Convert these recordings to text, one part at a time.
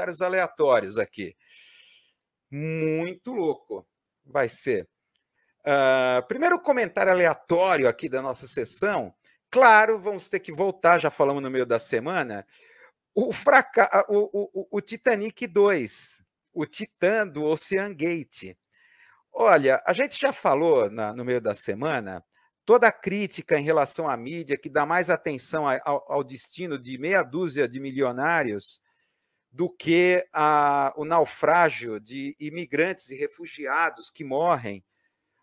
comentários aleatórios aqui. Muito louco. Vai ser. Uh, primeiro comentário aleatório aqui da nossa sessão. Claro, vamos ter que voltar, já falamos no meio da semana. O, fraca... o, o, o Titanic 2, o Titã do Ocean Gate. Olha, a gente já falou na, no meio da semana toda a crítica em relação à mídia, que dá mais atenção ao, ao destino de meia dúzia de milionários do que a, o naufrágio de imigrantes e refugiados que morrem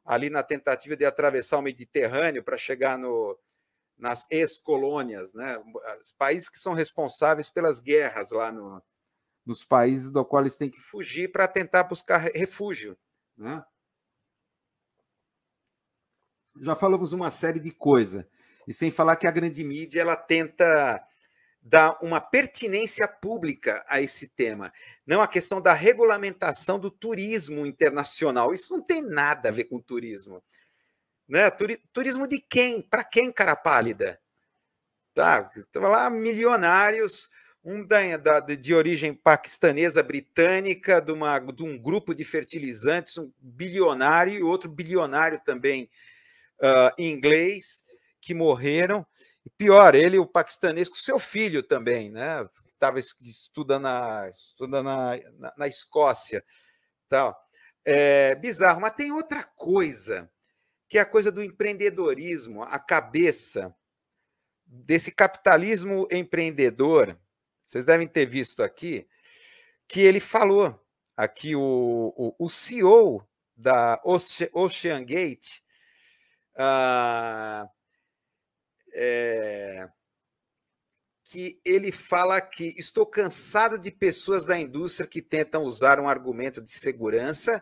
ali na tentativa de atravessar o Mediterrâneo para chegar no, nas ex-colônias, né? Os países que são responsáveis pelas guerras lá no, nos países do qual eles têm que fugir para tentar buscar refúgio, né? Já falamos uma série de coisas e sem falar que a grande mídia ela tenta dá uma pertinência pública a esse tema. Não a questão da regulamentação do turismo internacional. Isso não tem nada a ver com turismo. Né? Turismo de quem? Para quem, cara pálida? Tá, tava lá milionários, um da, da, de origem paquistanesa britânica, de, uma, de um grupo de fertilizantes, um bilionário e outro bilionário também uh, inglês que morreram. E pior, ele, o paquistanês, com seu filho também, né? Estava estudando na, estudando na, na, na Escócia. Tal. É bizarro. Mas tem outra coisa, que é a coisa do empreendedorismo, a cabeça desse capitalismo empreendedor. Vocês devem ter visto aqui que ele falou aqui o, o, o CEO da Ocean Gate, ah, ele fala que estou cansado de pessoas da indústria que tentam usar um argumento de segurança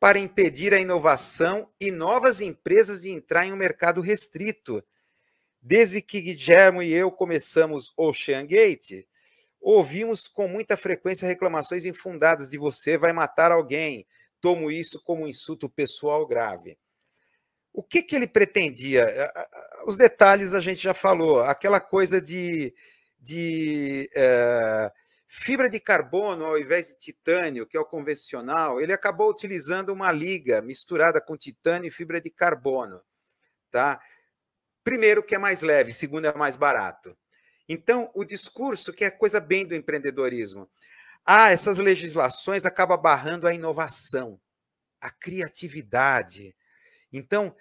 para impedir a inovação e novas empresas de entrar em um mercado restrito. Desde que Guilherme e eu começamos Ocean Gate, ouvimos com muita frequência reclamações infundadas de você vai matar alguém. Tomo isso como um insulto pessoal grave. O que, que ele pretendia? Os detalhes a gente já falou, aquela coisa de de é, fibra de carbono ao invés de titânio, que é o convencional, ele acabou utilizando uma liga misturada com titânio e fibra de carbono. Tá? Primeiro, que é mais leve, segundo, é mais barato. Então, o discurso, que é coisa bem do empreendedorismo, ah, essas legislações acabam barrando a inovação, a criatividade. Então,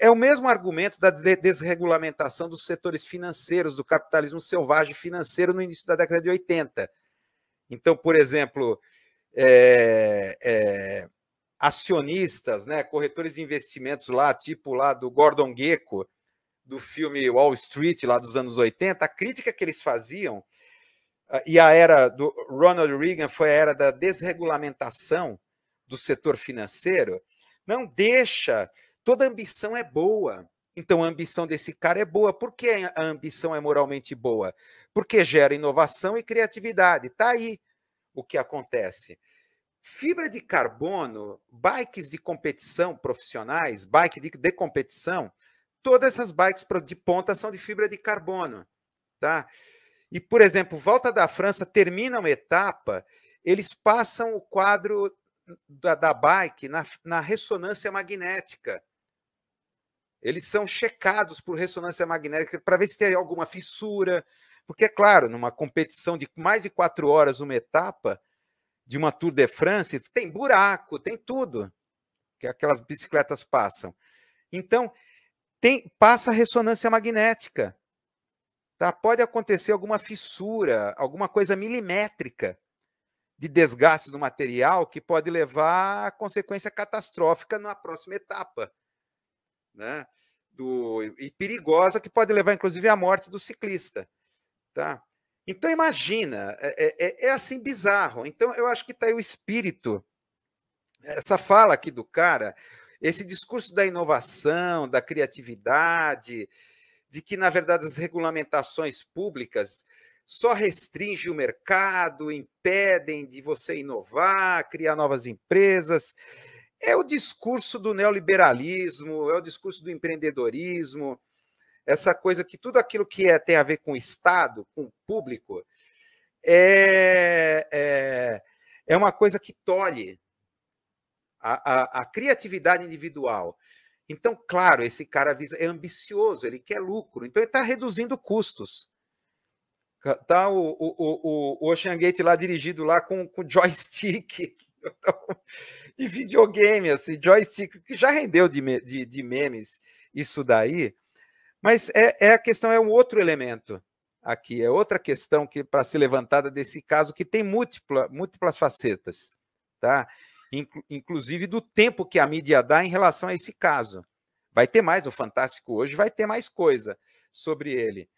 é o mesmo argumento da desregulamentação dos setores financeiros, do capitalismo selvagem financeiro no início da década de 80. Então, por exemplo, é, é, acionistas, né, corretores de investimentos lá, tipo lá do Gordon Gekko, do filme Wall Street, lá dos anos 80, a crítica que eles faziam, ah, e a era do Ronald Reagan foi a era da desregulamentação do setor financeiro, não deixa Toda ambição é boa. Então a ambição desse cara é boa. Por que a ambição é moralmente boa? Porque gera inovação e criatividade. Tá aí o que acontece. Fibra de carbono, bikes de competição profissionais, bike de, de competição, todas essas bikes de ponta são de fibra de carbono, tá? E, por exemplo, volta da França, termina uma etapa, eles passam o quadro da, da bike na, na ressonância magnética eles são checados por ressonância magnética para ver se tem alguma fissura, porque, é claro, numa competição de mais de quatro horas, uma etapa de uma Tour de France, tem buraco, tem tudo que aquelas bicicletas passam. Então, tem, passa ressonância magnética. Tá? Pode acontecer alguma fissura, alguma coisa milimétrica de desgaste do material que pode levar a consequência catastrófica na próxima etapa né? Do, e perigosa que pode levar inclusive à morte do ciclista, tá? Então imagina, é, é, é, é assim bizarro. Então eu acho que está aí o espírito, essa fala aqui do cara, esse discurso da inovação, da criatividade, de que na verdade as regulamentações públicas só restringem o mercado, impedem de você inovar, criar novas empresas. É o discurso do neoliberalismo, é o discurso do empreendedorismo, essa coisa que tudo aquilo que é, tem a ver com o Estado, com o público, é, é, é uma coisa que tolhe a, a, a criatividade individual. Então, claro, esse cara é ambicioso, ele quer lucro, então ele está reduzindo custos. Tá o, o, o, o Ocean Gate lá dirigido lá com, com joystick. Então, e videogame, assim, joystick, que já rendeu de, de, de memes isso daí. Mas é, é, a questão, é um outro elemento aqui, é outra questão que para ser levantada desse caso que tem múltipla, múltiplas facetas, tá? Inclu, inclusive do tempo que a mídia dá em relação a esse caso. Vai ter mais, o Fantástico hoje vai ter mais coisa sobre ele.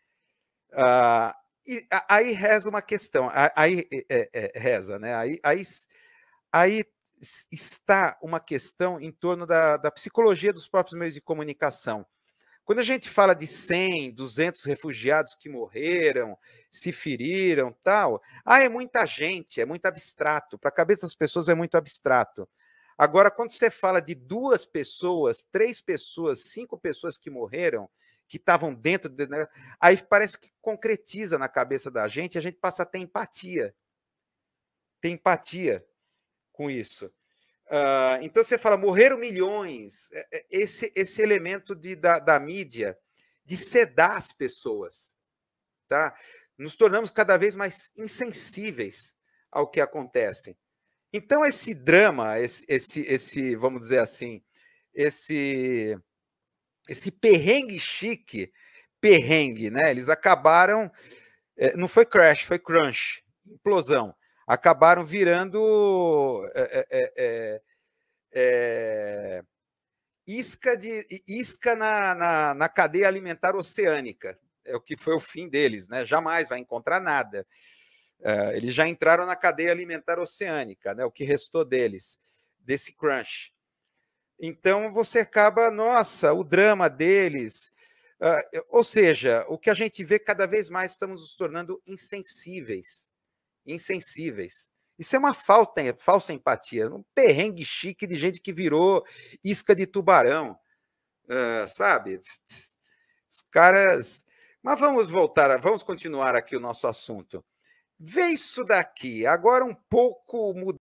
Ah, e aí reza uma questão, aí é, é, é, reza, né? Aí, aí aí está uma questão em torno da, da psicologia dos próprios meios de comunicação. Quando a gente fala de 100, 200 refugiados que morreram, se feriram, tal, ah, é muita gente, é muito abstrato. Para a cabeça das pessoas é muito abstrato. Agora, quando você fala de duas pessoas, três pessoas, cinco pessoas que morreram, que estavam dentro, de, né, aí parece que concretiza na cabeça da gente, a gente passa a ter empatia. Tem empatia com isso. Uh, então você fala, morreram milhões. É, é, esse, esse elemento de, da, da mídia de sedar as pessoas, tá? Nos tornamos cada vez mais insensíveis ao que acontece. Então esse drama, esse, esse, esse vamos dizer assim, esse esse perrengue chique, perrengue, né? Eles acabaram, é, não foi crash, foi crunch, implosão acabaram virando é, é, isca, de, isca na, na, na cadeia alimentar oceânica. É o que foi o fim deles, né? Jamais vai encontrar nada. eles já entraram na cadeia alimentar oceânica, né? O que restou deles, desse crunch. Então você acaba, nossa, o drama deles. Uh, ou seja, o que a gente vê cada vez mais estamos nos tornando insensíveis insensíveis. Isso é uma falta, falsa empatia, um perrengue chique de gente que virou isca de tubarão, uh, sabe? Os caras. Mas vamos voltar, vamos continuar aqui o nosso assunto. Vê isso daqui, agora um pouco mudado.